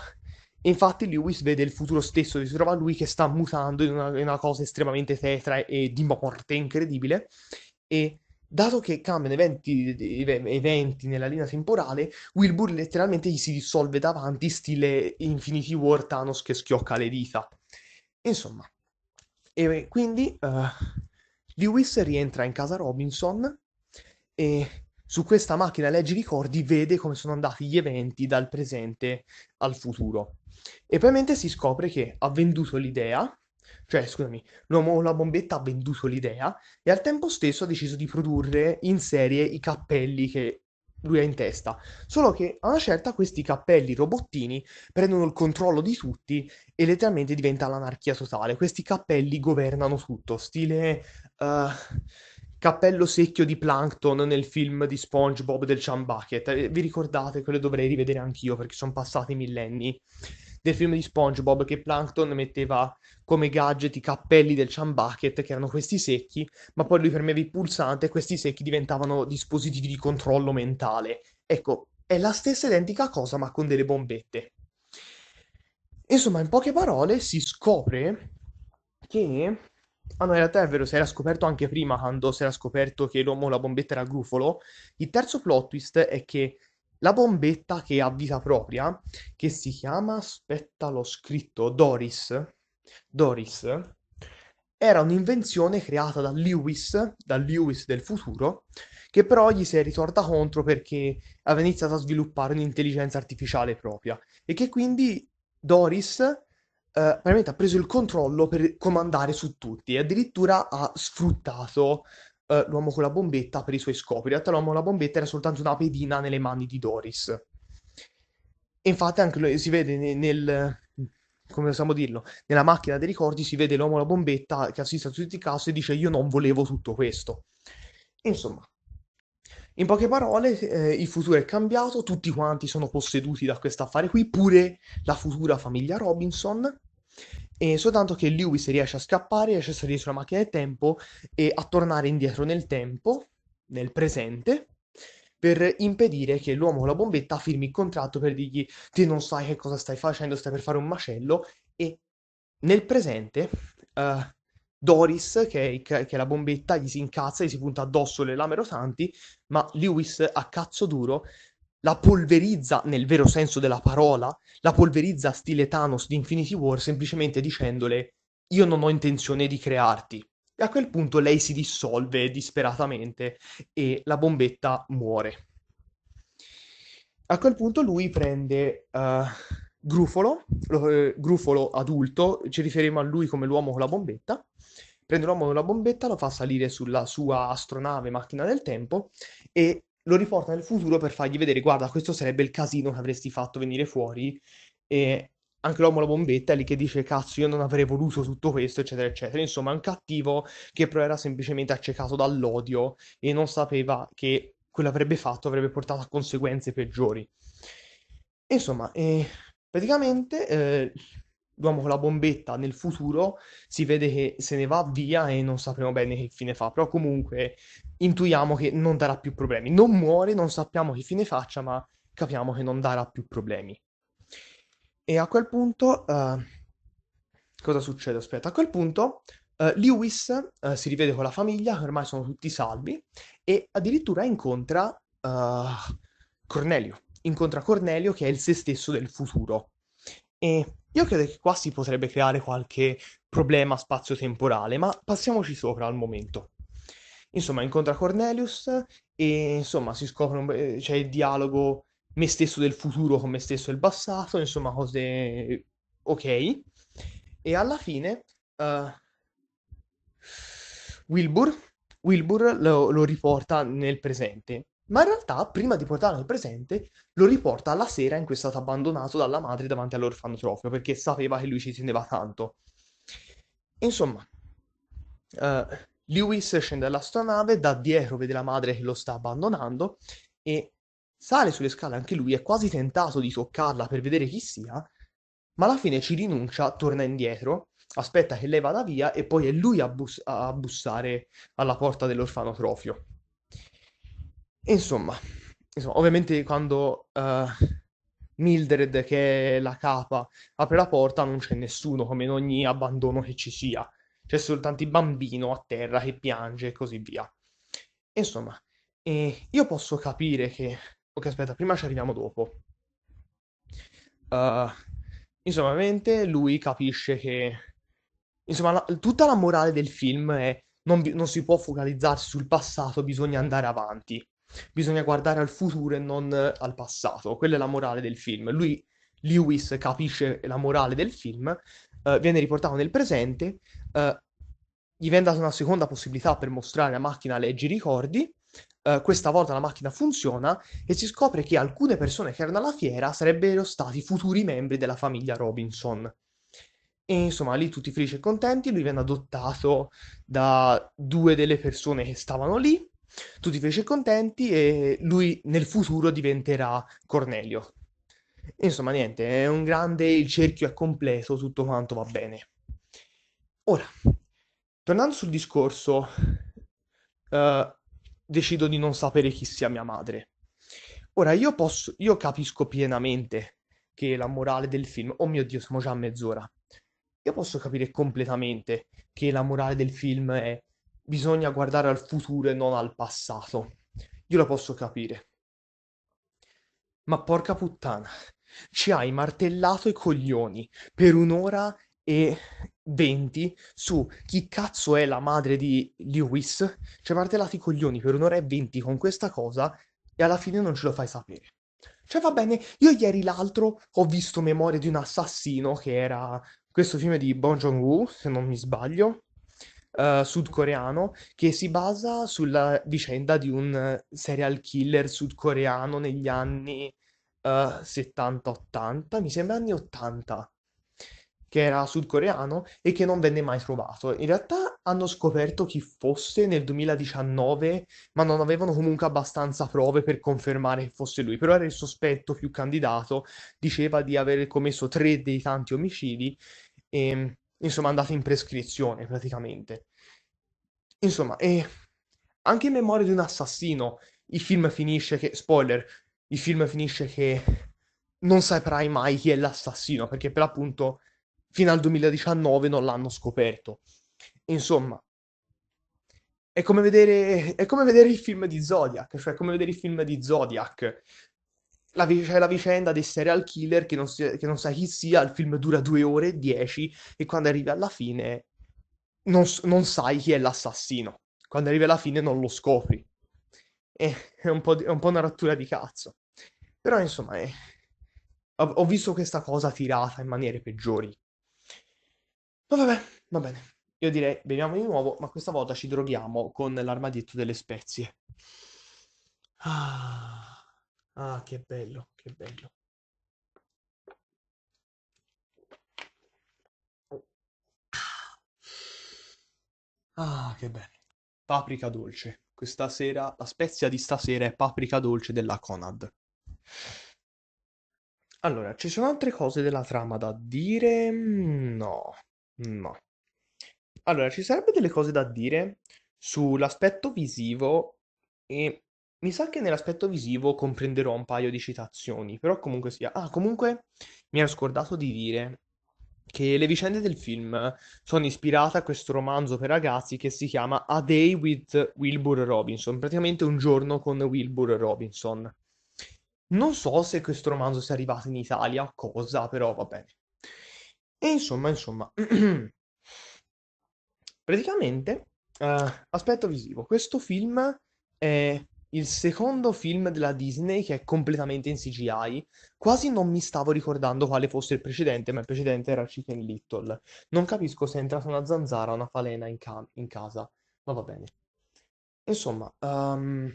E infatti Lewis vede il futuro stesso, si trova lui che sta mutando in una, in una cosa estremamente tetra e di morte incredibile e Dato che cambiano eventi, eventi nella linea temporale, Wilbur letteralmente gli si dissolve davanti, stile Infinity War Thanos che schiocca le dita. Insomma, e quindi uh, Lewis rientra in casa Robinson e su questa macchina leggi ricordi vede come sono andati gli eventi dal presente al futuro. E probabilmente si scopre che ha venduto l'idea cioè, scusami, l'uomo con la bombetta ha venduto l'idea e al tempo stesso ha deciso di produrre in serie i cappelli che lui ha in testa. Solo che a una certa questi cappelli robottini prendono il controllo di tutti e letteralmente diventa l'anarchia totale. Questi cappelli governano tutto, stile uh, cappello secchio di Plankton nel film di SpongeBob del Chum Bucket. Vi ricordate? Quello dovrei rivedere anch'io perché sono passati millenni del film di SpongeBob che Plankton metteva come gadget i cappelli del Chum Bucket, che erano questi secchi, ma poi lui premeva il pulsante e questi secchi diventavano dispositivi di controllo mentale. Ecco, è la stessa identica cosa, ma con delle bombette. Insomma, in poche parole si scopre che Ah no, in realtà è vero, si era scoperto anche prima quando si era scoperto che l'uomo la bombetta era grufolo. Il terzo plot twist è che la bombetta che ha vita propria, che si chiama, aspetta l'ho scritto, Doris, Doris, era un'invenzione creata da Lewis, da Lewis del futuro, che però gli si è ritorta contro perché aveva iniziato a sviluppare un'intelligenza artificiale propria e che quindi Doris eh, veramente ha preso il controllo per comandare su tutti e addirittura ha sfruttato eh, l'uomo con la bombetta per i suoi scopi. In realtà l'uomo con la bombetta era soltanto una pedina nelle mani di Doris. E infatti anche lui, si vede nel, nel come possiamo dirlo, nella macchina dei ricordi si vede l'uomo con la bombetta che assiste a tutti i casi e dice io non volevo tutto questo. Insomma, in poche parole, eh, il futuro è cambiato, tutti quanti sono posseduti da questo affare qui, pure la futura famiglia Robinson, e soltanto che Lewis riesce a scappare, riesce a salire sulla macchina del tempo e a tornare indietro nel tempo, nel presente, per impedire che l'uomo con la bombetta firmi il contratto per dirgli ti non sai che cosa stai facendo, stai per fare un macello e nel presente uh, Doris, che è, che è, la bombetta, gli si incazza, gli si punta addosso le lame rotanti, ma Lewis a cazzo duro la polverizza nel vero senso della parola, la polverizza stile Thanos di Infinity War semplicemente dicendole io non ho intenzione di crearti. E a quel punto lei si dissolve disperatamente e la bombetta muore. A quel punto lui prende uh, Grufolo, uh, Grufolo adulto, ci riferiamo a lui come l'uomo con la bombetta, prende l'uomo con la bombetta, lo fa salire sulla sua astronave macchina del tempo e lo riporta nel futuro per fargli vedere, guarda, questo sarebbe il casino che avresti fatto venire fuori. E anche l'uomo la bombetta è lì che dice, cazzo, io non avrei voluto tutto questo, eccetera, eccetera. Insomma, un cattivo che però era semplicemente accecato dall'odio e non sapeva che quello avrebbe fatto avrebbe portato a conseguenze peggiori. Insomma, eh, praticamente eh, l'uomo con la bombetta nel futuro si vede che se ne va via e non sapremo bene che fine fa, però comunque intuiamo che non darà più problemi. Non muore, non sappiamo che fine faccia, ma capiamo che non darà più problemi. E a quel punto... Uh, cosa succede? Aspetta, a quel punto uh, Lewis uh, si rivede con la famiglia, che ormai sono tutti salvi, e addirittura incontra Cornelio. Incontra Cornelio che è il se stesso del futuro. E io credo che qua si potrebbe creare qualche problema spazio-temporale, ma passiamoci sopra al momento. Insomma, incontra Cornelius e insomma si scopre un... c'è il dialogo me stesso del futuro con me stesso del passato, insomma cose ok. E alla fine uh, Wilbur, Wilbur lo, lo riporta nel presente ma in realtà prima di portarlo al presente lo riporta alla sera in cui è stato abbandonato dalla madre davanti all'orfanotrofio perché sapeva che lui ci teneva tanto. Insomma, uh, Lewis scende dall'astronave, da dietro vede la madre che lo sta abbandonando e sale sulle scale anche lui, è quasi tentato di toccarla per vedere chi sia, ma alla fine ci rinuncia, torna indietro, aspetta che lei vada via e poi è lui a, bus- a bussare alla porta dell'orfanotrofio. Insomma, insomma, ovviamente quando eh, Mildred, che è la capa, apre la porta non c'è nessuno, come in ogni abbandono che ci sia. C'è soltanto il bambino a terra che piange e così via. Insomma, eh, io posso capire che... Ok, aspetta, prima ci arriviamo dopo. Uh, insomma, ovviamente lui capisce che... Insomma, la, tutta la morale del film è non, non si può focalizzarsi sul passato, bisogna andare avanti. Bisogna guardare al futuro e non eh, al passato. Quella è la morale del film. Lui, Lewis, capisce la morale del film, eh, viene riportato nel presente, eh, gli viene data una seconda possibilità per mostrare la macchina leggi ricordi. Uh, questa volta la macchina funziona e si scopre che alcune persone che erano alla fiera sarebbero stati futuri membri della famiglia Robinson. E insomma, lì tutti felici e contenti, lui viene adottato da due delle persone che stavano lì, tutti fece contenti e lui nel futuro diventerà Cornelio. Insomma, niente, è un grande, il cerchio è completo, tutto quanto va bene. Ora, tornando sul discorso, eh, decido di non sapere chi sia mia madre. Ora, io, posso, io capisco pienamente che la morale del film, oh mio Dio, siamo già a mezz'ora. Io posso capire completamente che la morale del film è bisogna guardare al futuro e non al passato. Io lo posso capire. Ma porca puttana, ci hai martellato i coglioni per un'ora e venti su chi cazzo è la madre di Lewis. Ci hai martellato i coglioni per un'ora e venti con questa cosa e alla fine non ce lo fai sapere. Cioè va bene, io ieri l'altro ho visto Memoria di un assassino che era questo film di Bon Jong-woo, se non mi sbaglio, eh, sudcoreano che si basa sulla vicenda di un eh, serial killer sudcoreano negli anni eh, 70-80, mi sembra anni 80, che era sudcoreano e che non venne mai trovato. In realtà hanno scoperto chi fosse nel 2019, ma non avevano comunque abbastanza prove per confermare che fosse lui. Però era il sospetto più candidato, diceva di aver commesso tre dei tanti omicidi e insomma andato in prescrizione praticamente. Insomma, e anche in memoria di un assassino, il film finisce che, spoiler, il film finisce che non saprai mai chi è l'assassino, perché per l'appunto fino al 2019 non l'hanno scoperto. Insomma, è come, vedere, è come vedere, il film di Zodiac, cioè è come vedere il film di Zodiac. La, c'è cioè la vicenda dei serial killer che non, si, che non, sa chi sia, il film dura due ore e dieci e quando arrivi alla fine non, non sai chi è l'assassino. Quando arrivi alla fine non lo scopri. è un po', di, è un po una rottura di cazzo. Però insomma, è... ho, ho visto questa cosa tirata in maniere peggiori. Ma vabbè, va bene. Io direi beviamo di nuovo, ma questa volta ci droghiamo con l'armadietto delle spezie. Ah, ah che bello, che bello. Ah, che bello. Paprika dolce. Questa sera, la spezia di stasera è paprika dolce della Conad. Allora, ci sono altre cose della trama da dire? No, no. Allora, ci sarebbe delle cose da dire sull'aspetto visivo e mi sa che nell'aspetto visivo comprenderò un paio di citazioni, però comunque sia... Ah, comunque mi ero scordato di dire che le vicende del film sono ispirate a questo romanzo per ragazzi che si chiama A Day with Wilbur Robinson, praticamente un giorno con Wilbur Robinson. Non so se questo romanzo sia arrivato in Italia cosa, però va bene. E insomma, insomma, [CLEARS THROAT] praticamente, uh, aspetto visivo, questo film è il secondo film della Disney che è completamente in CGI. Quasi non mi stavo ricordando quale fosse il precedente, ma il precedente era Chicken Little. Non capisco se è entrata una zanzara o una falena in, ca- in casa, ma va bene. Insomma, um,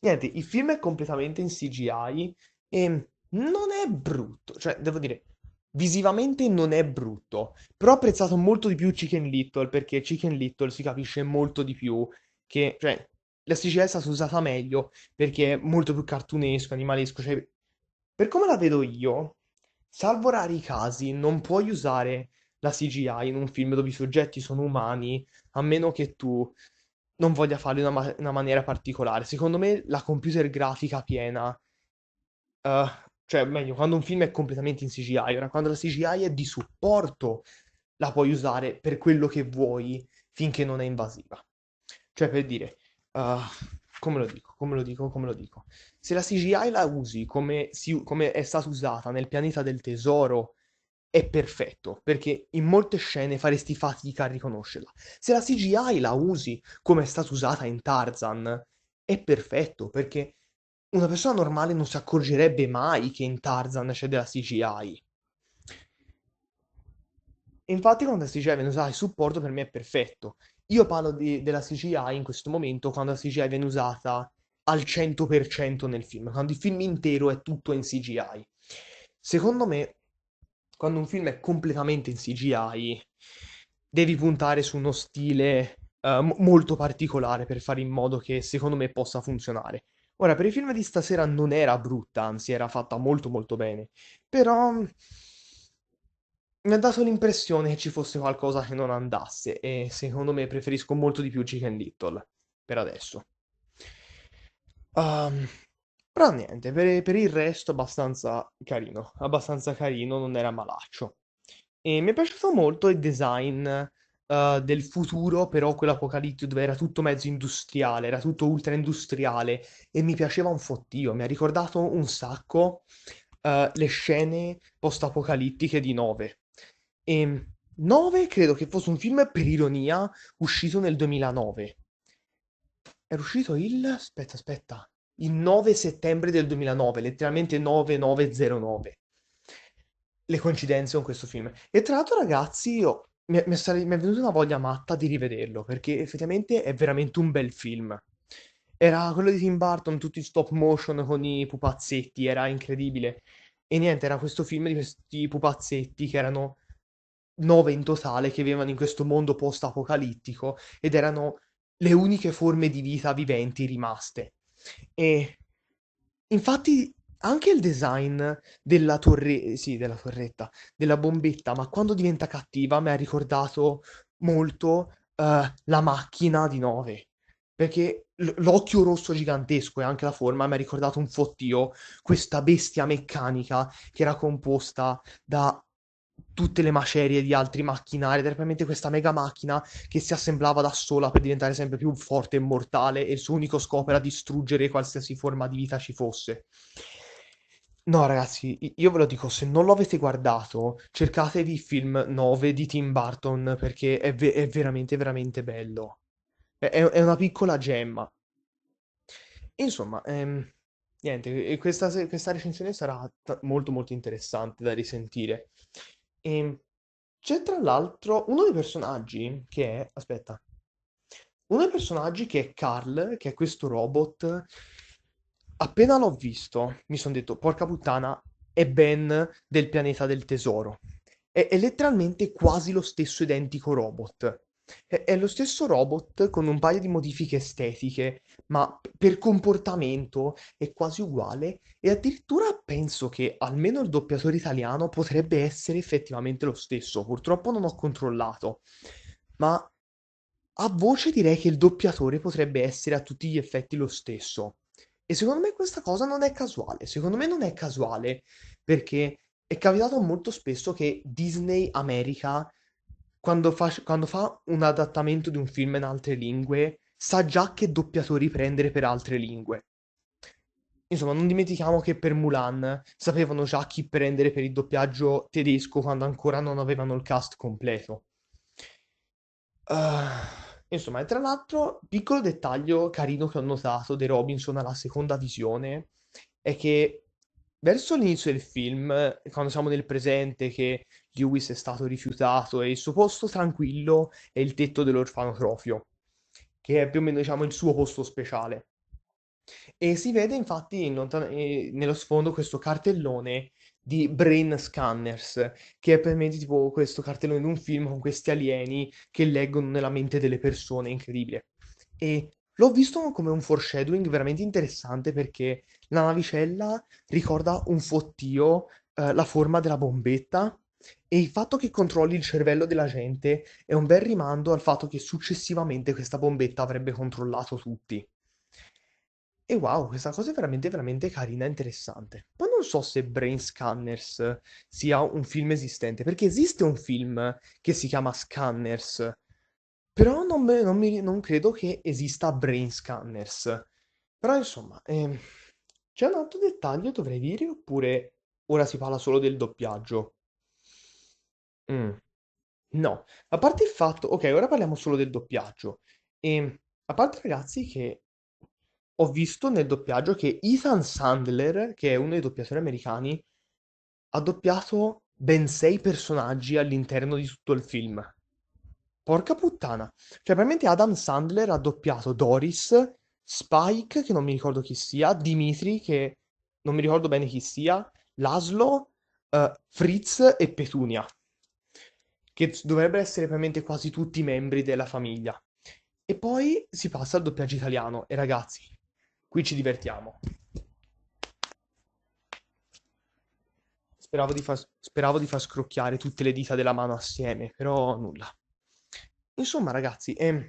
niente, il film è completamente in CGI e non è brutto, cioè devo dire, visivamente non è brutto, però ho apprezzato molto di più Chicken Little perché Chicken Little si capisce molto di più che, cioè, la CGI è stata usata meglio perché è molto più cartunesco, animalesco. Cioè, per come la vedo io, salvo rari casi, non puoi usare la CGI in un film dove i soggetti sono umani, a meno che tu non voglia farlo in una, ma- una maniera particolare. Secondo me la computer grafica piena, uh, cioè meglio, quando un film è completamente in CGI, ora quando la CGI è di supporto, la puoi usare per quello che vuoi finché non è invasiva. Cioè per dire, Uh, come lo dico, come lo dico, come lo dico. Se la CGI la usi come, si, come è stata usata nel pianeta del tesoro, è perfetto, perché in molte scene faresti fatica a riconoscerla. Se la CGI la usi come è stata usata in Tarzan, è perfetto, perché una persona normale non si accorgerebbe mai che in Tarzan c'è della CGI infatti quando la dice viene usata il supporto per me è perfetto. Io parlo di, della CGI in questo momento quando la CGI viene usata al 100% nel film, quando il film intero è tutto in CGI. Secondo me, quando un film è completamente in CGI, devi puntare su uno stile uh, molto particolare per fare in modo che secondo me possa funzionare. Ora, per il film di stasera non era brutta, anzi era fatta molto molto bene, però mi ha dato l'impressione che ci fosse qualcosa che non andasse e secondo me preferisco molto di più Chicken Little per adesso. Um, però niente, per, per, il resto abbastanza carino, abbastanza carino, non era malaccio. E mi è piaciuto molto il design uh, del futuro, però quell'apocalittico dove era tutto mezzo industriale, era tutto ultra industriale e mi piaceva un fottio, mi ha ricordato un sacco uh, le scene post-apocalittiche di Nove Ehm, e 9 credo che fosse un film, per ironia, uscito nel 2009. Era uscito il... aspetta, aspetta. Il 9 settembre del 2009, letteralmente 9909. Le coincidenze con questo film. E tra l'altro, ragazzi, io mi, mi, sare- mi è venuta una voglia matta di rivederlo, perché effettivamente è veramente un bel film. Era quello di Tim Burton, tutti stop motion con i pupazzetti, era incredibile. E niente, era questo film di questi pupazzetti che erano nove in totale che vivevano in questo mondo post-apocalittico ed erano le uniche forme di vita viventi rimaste. E infatti anche il design della torre, sì, della torretta, della bombetta, ma quando diventa cattiva mi ha ricordato molto uh, la macchina di nove, perché l- l'occhio rosso gigantesco e anche la forma mi ha ricordato un fottio, questa bestia meccanica che era composta da tutte le macerie di altri macchinari, ed era veramente questa mega macchina che si assemblava da sola per diventare sempre più forte e mortale e il suo unico scopo era distruggere qualsiasi forma di vita ci fosse. No, ragazzi, io ve lo dico, se non lo avete guardato, cercatevi il film 9 di Tim Burton perché è, ve- è veramente, veramente bello. È-, è, una piccola gemma. Insomma, ehm, niente, questa, questa recensione sarà t- molto, molto interessante da risentire. Ehm, c'è tra l'altro uno dei personaggi che è, aspetta, uno dei personaggi che è Carl, che è questo robot. Appena l'ho visto, mi sono detto, porca puttana, è Ben del pianeta del tesoro. È, è letteralmente quasi lo stesso identico robot. È, lo stesso robot con un paio di modifiche estetiche, ma per comportamento è quasi uguale e addirittura penso che almeno il doppiatore italiano potrebbe essere effettivamente lo stesso. Purtroppo non ho controllato, ma a voce direi che il doppiatore potrebbe essere a tutti gli effetti lo stesso. E secondo me questa cosa non è casuale, secondo me non è casuale perché è capitato molto spesso che Disney America quando fa, quando fa un adattamento di un film in altre lingue, sa già che doppiatori prendere per altre lingue. Insomma, non dimentichiamo che per Mulan sapevano già chi prendere per il doppiaggio tedesco quando ancora non avevano il cast completo. Uh, insomma, e tra l'altro, piccolo dettaglio carino che ho notato di Robinson alla seconda visione è che verso l'inizio del film, quando siamo nel presente, che Lewis è stato rifiutato e il suo posto tranquillo è il tetto dell'orfanotrofio, che è più o meno diciamo, il suo posto speciale. E si vede infatti in lontan- eh, nello sfondo questo cartellone di Brain Scanners, che è per me tipo questo cartellone di un film con questi alieni che leggono nella mente delle persone, incredibile. E l'ho visto come un foreshadowing veramente interessante perché la navicella ricorda un fottio eh, la forma della bombetta e il fatto che controlli il cervello della gente è un bel rimando al fatto che successivamente questa bombetta avrebbe controllato tutti. E wow, questa cosa è veramente, veramente carina e interessante. Poi non so se Brain Scanners sia un film esistente, perché esiste un film che si chiama Scanners, però non, me- non mi- non credo che esista Brain Scanners. Però insomma, ehm, c'è un altro dettaglio, dovrei dire, oppure ora si parla solo del doppiaggio? Mm. No, a parte il fatto ok, ora parliamo solo del doppiaggio. Ehm, a parte ragazzi che ho visto nel doppiaggio che Ethan Sandler, che è uno dei doppiatori americani, ha doppiato ben sei personaggi all'interno di tutto il film. Porca puttana. Cioè probabilmente Adam Sandler ha doppiato Doris, Spike, che non mi ricordo chi sia, Dimitri, che non mi ricordo bene chi sia, Laszlo, uhm, Fritz e Petunia che dovrebbero essere probabilmente quasi tutti i membri della famiglia. E poi si passa al doppiaggio italiano e ragazzi, qui ci divertiamo. Speravo di, far, speravo di far scrocchiare tutte le dita della mano assieme, però nulla. Insomma, ragazzi, ehm,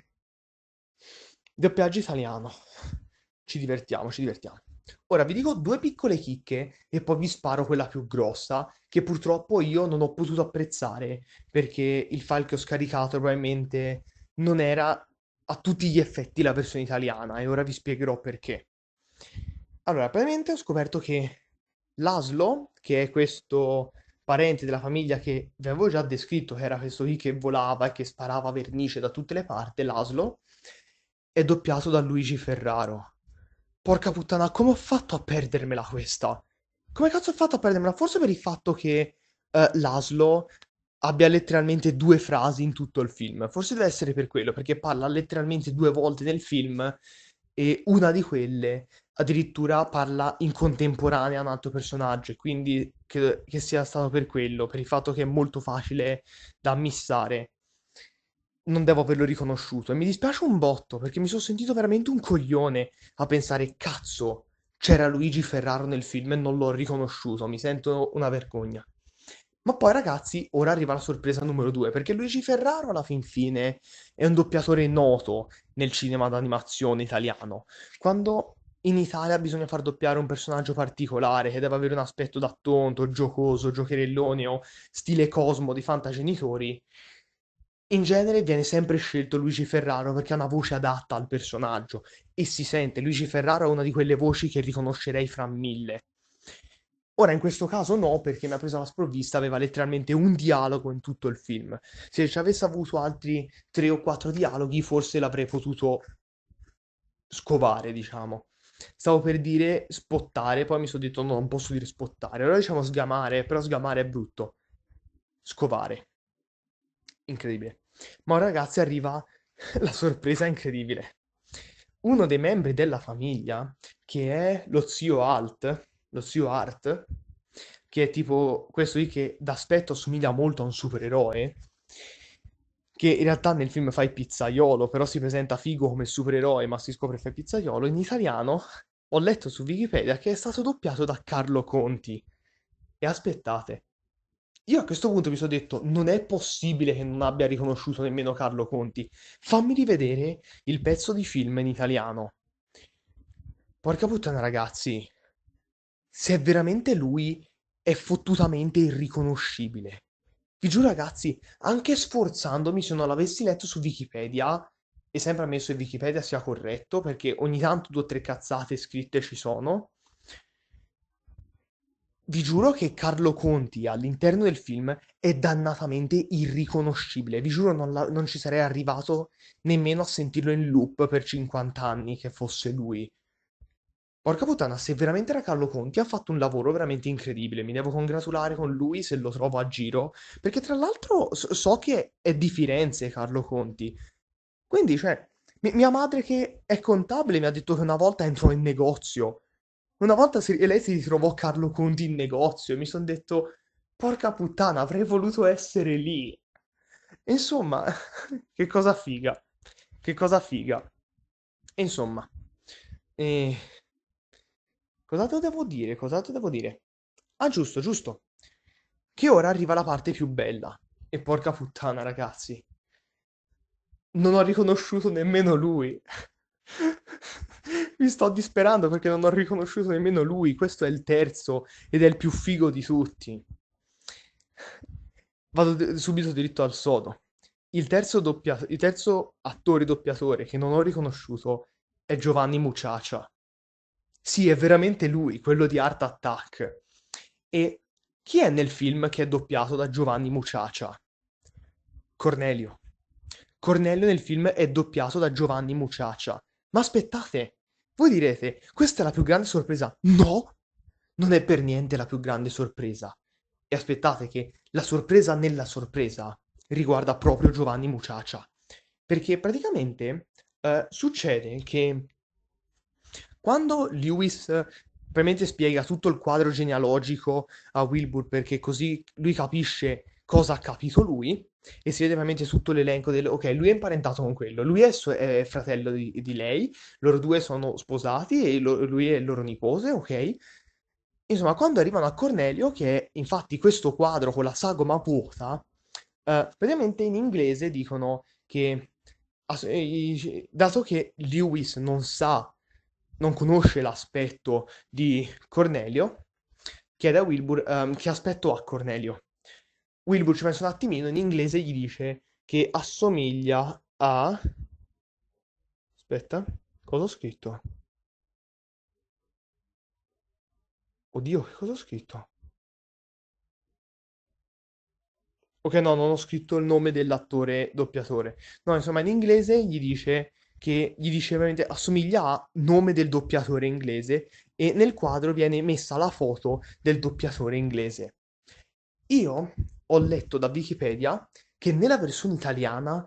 doppiaggio italiano. Ci divertiamo, ci divertiamo. Ora vi dico due piccole chicche e poi vi sparo quella più grossa, che purtroppo io non ho potuto apprezzare, perché il file che ho scaricato probabilmente non era a tutti gli effetti la versione italiana e ora vi spiegherò perché. Allora, praticamente ho scoperto che l'aslo, che è questo parente della famiglia che vi avevo già descritto, che era questo lì che volava e che sparava vernice da tutte le parti, l'aslo, è doppiato da Luigi Ferraro Porca puttana, come ho fatto a perdermela questa? Come cazzo ho fatto a perdermela? Forse per il fatto che eh, l'aslo abbia letteralmente due frasi in tutto il film. Forse deve essere per quello, perché parla letteralmente due volte nel film e una di quelle addirittura parla in contemporanea a un altro personaggio, quindi credo che sia stato per quello, per il fatto che è molto facile da missare non devo averlo riconosciuto. E mi dispiace un botto perché mi sono sentito veramente un coglione a pensare, cazzo, c'era Luigi Ferraro nel film e non l'ho riconosciuto. Mi sento una vergogna. Ma poi, ragazzi, ora arriva la sorpresa numero due, perché Luigi Ferraro, alla fin fine, è un doppiatore noto nel cinema d'animazione italiano. Quando in Italia bisogna far doppiare un personaggio particolare che deve avere un aspetto da tonto, giocoso, giocherellone o stile Cosmo di Fantagenitori, in genere viene sempre scelto Luigi Ferraro perché ha una voce adatta al personaggio e si sente, Luigi Ferraro è una di quelle voci che riconoscerei fra mille. Ora in questo caso no, perché mi ha preso la sprovvista, aveva letteralmente un dialogo in tutto il film. Se ci avesse avuto altri tre o quattro dialoghi, forse l'avrei potuto scovare, diciamo. Stavo per dire spottare, poi mi sono detto no, non posso dire spottare. Allora diciamo sgamare, però sgamare è brutto. Scovare. Incredibile. Ma ora, ragazzi arriva [LAUGHS] la sorpresa incredibile. Uno dei membri della famiglia, che è lo zio Alt, lo zio Art, che è tipo questo lì che d'aspetto assomiglia molto a un supereroe, che in realtà nel film fa il pizzaiolo, però si presenta figo come supereroe, ma si scopre che fa il pizzaiolo, in italiano ho letto su Wikipedia che è stato doppiato da Carlo Conti. E aspettate, io a questo punto mi sono detto, non è possibile che non abbia riconosciuto nemmeno Carlo Conti. Fammi rivedere il pezzo di film in italiano. Porca puttana, ragazzi. Se è veramente lui, è fottutamente irriconoscibile. Vi giuro, ragazzi, anche sforzandomi, se non l'avessi letto su Wikipedia, e sempre ammesso che Wikipedia sia corretto, perché ogni tanto due o tre cazzate scritte ci sono, vi giuro che Carlo Conti all'interno del film è dannatamente irriconoscibile. Vi giuro non, la- non ci sarei arrivato nemmeno a sentirlo in loop per 50 anni che fosse lui. Porca puttana, se veramente era Carlo Conti, ha fatto un lavoro veramente incredibile. Mi devo congratulare con lui se lo trovo a giro, perché tra l'altro so, che è di Firenze Carlo Conti. Quindi, cioè, mia madre che è contabile mi ha detto che una volta entrò in negozio una volta si- e lei si ritrovò Carlo Conti in negozio e mi sono detto, porca puttana, avrei voluto essere lì. Insomma, [LAUGHS] che cosa figa, che cosa figa. Insomma, eh, cos'altro devo dire, cos'altro devo dire? Ah, giusto, giusto, che ora arriva la parte più bella. E porca puttana, ragazzi, non ho riconosciuto nemmeno lui. [LAUGHS] Mi sto disperando perché non ho riconosciuto nemmeno lui. Questo è il terzo ed è il più figo di tutti. Vado d- subito diritto al sodo. Il terzo, doppia- il terzo attore doppiatore che non ho riconosciuto è Giovanni Muciaccia. Sì, è veramente lui, quello di Art Attack. E chi è nel film che è doppiato da Giovanni Muciaccia? Cornelio. Cornelio nel film è doppiato da Giovanni Muciaccia. Ma aspettate, voi direte, questa è la più grande sorpresa. No, non è per niente la più grande sorpresa. E aspettate che la sorpresa nella sorpresa riguarda proprio Giovanni Muciaccia. Perché praticamente eh, succede che quando Lewis eh, spiega tutto il quadro genealogico a Wilbur perché così lui capisce cosa ha capito lui, e si vede veramente tutto l'elenco del ok, lui è imparentato con quello, lui è, suo, è fratello di, di, lei, loro due sono sposati e lo, lui è il loro nipote, ok? Insomma, quando arrivano a Cornelio, che è infatti questo quadro con la sagoma vuota, eh, praticamente in inglese dicono che eh, dato che Lewis non sa, non conosce l'aspetto di Cornelio, chiede a Wilbur um, che aspetto ha Cornelio. Wilbur ci pensa un attimino, in inglese gli dice che assomiglia a... Aspetta, cosa ho scritto? Oddio, che cosa ho scritto? Ok, no, non ho scritto il nome dell'attore doppiatore. No, insomma, in inglese gli dice che gli dice ovviamente assomiglia a nome del doppiatore inglese e nel quadro viene messa la foto del doppiatore inglese. Io ho letto da Wikipedia che nella versione italiana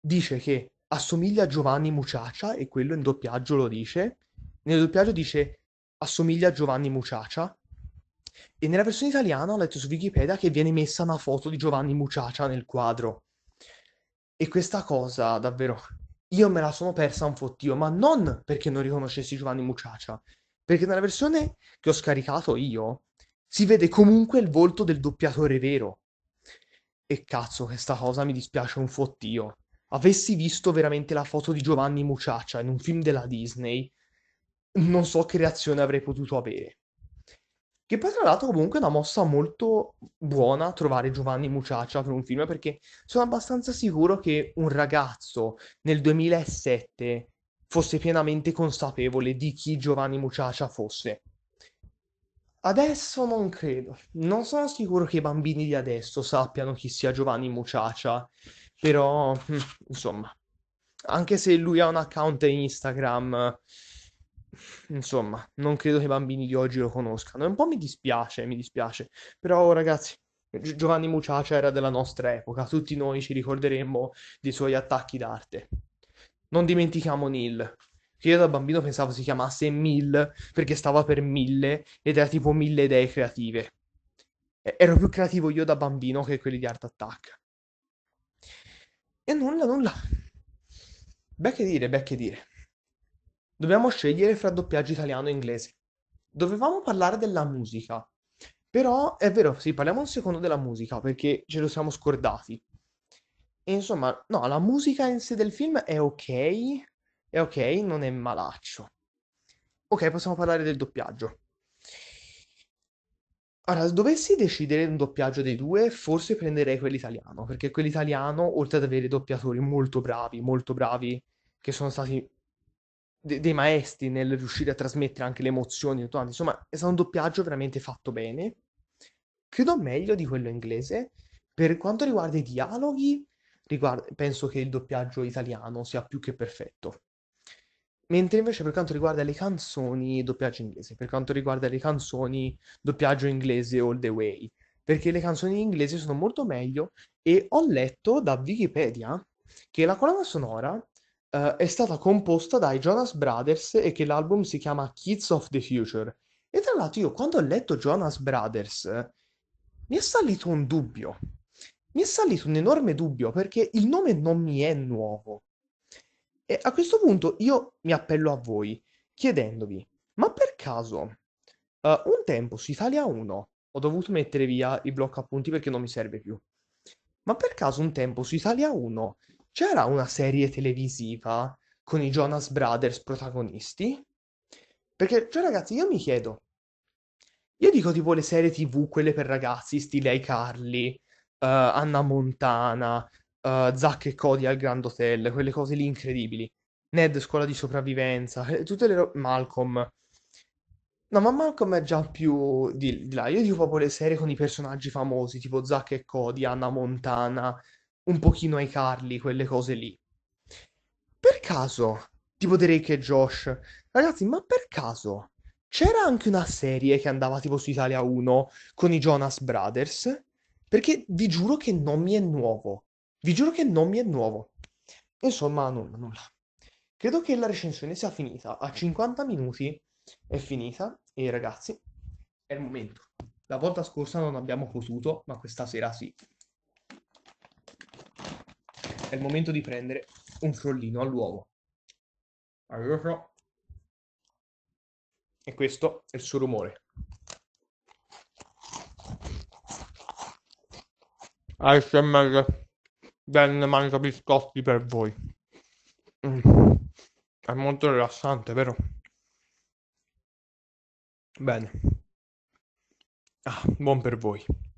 dice che assomiglia a Giovanni Muciaccia e quello in doppiaggio lo dice. Nel doppiaggio dice assomiglia a Giovanni Muciaccia e nella versione italiana ho letto su Wikipedia che viene messa una foto di Giovanni Muciaccia nel quadro. E questa cosa davvero io me la sono persa un fottio, ma non perché non riconoscessi Giovanni Muciaccia, perché nella versione che ho scaricato io si vede comunque il volto del doppiatore vero. E cazzo, questa cosa mi dispiace un fottio. Avessi visto veramente la foto di Giovanni Muciaccia in un film della Disney, non so che reazione avrei potuto avere. Che poi tra l'altro comunque è una mossa molto buona trovare Giovanni Muciaccia per un film, perché sono abbastanza sicuro che un ragazzo nel 2007 fosse pienamente consapevole di chi Giovanni Muciaccia fosse. Adesso non credo. Non sono sicuro che i bambini di adesso sappiano chi sia Giovanni Muciaccia, però hm, insomma, anche se lui ha un account in Instagram, insomma, non credo che i bambini di oggi lo conoscano. E un po' mi dispiace, mi dispiace, però ragazzi, Giovanni Muciaccia era della nostra epoca, tutti noi ci ricorderemmo dei suoi attacchi d'arte. Non dimentichiamo Neil che io da bambino pensavo si chiamasse Mill perché stava per mille ed era tipo mille idee creative. E- ero più creativo io da bambino che quelli di Art Attack. E nulla, nulla. Beh che dire, beh che dire. Dobbiamo scegliere fra doppiaggio italiano e inglese. Dovevamo parlare della musica. Però è vero, sì, parliamo un secondo della musica perché ce lo siamo scordati. insomma, no, la musica in sé del film è ok, e ok, non è malaccio. Ok, possiamo parlare del doppiaggio. Allora, se dovessi decidere un doppiaggio dei due, forse prenderei quell'italiano, perché quell'italiano, oltre ad avere doppiatori molto bravi, molto bravi, che sono stati de- dei maestri nel riuscire a trasmettere anche le emozioni, insomma, è stato un doppiaggio veramente fatto bene. Credo meglio di quello inglese. Per quanto riguarda i dialoghi, riguarda- penso che il doppiaggio italiano sia più che perfetto. Mentre invece per quanto riguarda le canzoni, doppiaggio inglese, per quanto riguarda le canzoni, doppiaggio inglese all the way, perché le canzoni inglesi sono molto meglio e ho letto da Wikipedia che la colonna sonora eh, è stata composta dai Jonas Brothers e che l'album si chiama Kids of the Future. E tra l'altro io quando ho letto Jonas Brothers mi è salito un dubbio, mi è salito un enorme dubbio perché il nome non mi è nuovo. E a questo punto io mi appello a voi chiedendovi, ma per caso, eh, un tempo su Italia 1 ho dovuto mettere via i blocco appunti perché non mi serve più, ma per caso un tempo su Italia 1 c'era una serie televisiva con i Jonas Brothers protagonisti? Perché, cioè ragazzi, io mi chiedo, io dico tipo le serie TV, quelle per ragazzi, stile iCarly, uh, Anna Montana, uh, Zack e Cody al Grand Hotel, quelle cose lì incredibili. Ned, scuola di sopravvivenza, eh, tutte le robe. Malcolm. No, ma Malcolm è già più di, di là. Io dico proprio le serie con i personaggi famosi, tipo Zack e Cody, Anna Montana, un pochino ai Carli, quelle cose lì. Per caso, tipo Drake e Josh, ragazzi, ma per caso c'era anche una serie che andava tipo su Italia 1 con i Jonas Brothers? Perché vi giuro che non mi è nuovo. Vi giuro che non mi è nuovo. Insomma, nulla, nulla. Credo che la recensione sia finita. A 50 minuti è finita e ragazzi, è il momento. La volta scorsa non abbiamo potuto, ma questa sera sì. È il momento di prendere un frollino all'uovo. Allora. E questo è il suo rumore. ASMR ben mangia biscotti per voi. Mm. È molto rilassante, vero? Bene. Ah, buon per voi.